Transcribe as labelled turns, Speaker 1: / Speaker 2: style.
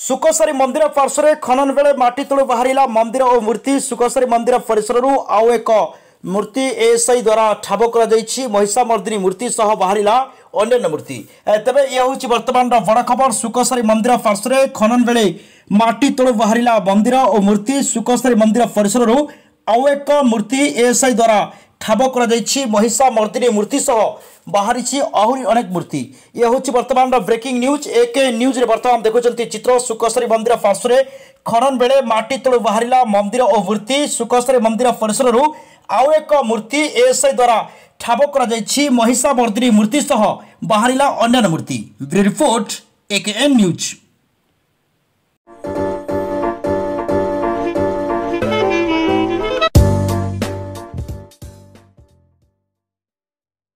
Speaker 1: सुकसरी मंदिर पार्श्वे खनन बेले
Speaker 2: माटी तलु बाहर मंदिर और मूर्ति सुकसरी मंदिर परिसर रु आउ एक मूर्ति एएसआई द्वारा ठाब कर महिषा मर्दिनी मूर्ति सह बाहर अन्न्य मूर्ति तेज यह हूँ बर्तमान बड़ खबर सुकसरी मंदिर पार्श्वे खनन बेले माटी तलु बाहर मंदिर और मूर्ति सुकसरी मंदिर परिसर रु आउ एक मूर्ति एएसआई द्वारा ଠାବ କରାଯାଇଛି ମହିଷା ମର୍ଦ୍ଦିନୀ ମୂର୍ତ୍ତି ସହ ବାହାରିଛି ଆହୁରି ଅନେକ ମୂର୍ତ୍ତି ଏ ହେଉଛି ବର୍ତ୍ତମାନର ବ୍ରେକିଂ ନ୍ୟୁଜ୍ ଏକେ ନ୍ୟୁଜ୍ରେ ବର୍ତ୍ତମାନ ଦେଖୁଛନ୍ତି ଚିତ୍ର ସୁକେଶ୍ୱରୀ ମନ୍ଦିର ପାର୍ଶ୍ୱରେ ଖନନ ବେଳେ ମାଟି ତଳୁ ବାହାରିଲା ମନ୍ଦିର ଓ ମୂର୍ତ୍ତି ସୁକେଶ୍ୱରୀ ମନ୍ଦିର ପରିସରରୁ ଆଉ ଏକ ମୂର୍ତ୍ତି ଏଏସ୍ଆଇ ଦ୍ୱାରା ଠାବ କରାଯାଇଛି ମହିଷା ମର୍ଦ୍ଦିନୀ ମୂର୍ତ୍ତି ସହ ବାହାରିଲା ଅନ୍ୟାନ୍ୟ ମୂର୍ତ୍ତି ରିପୋର୍ଟ ଏକେଏନ୍ ନ୍ୟୁଜ୍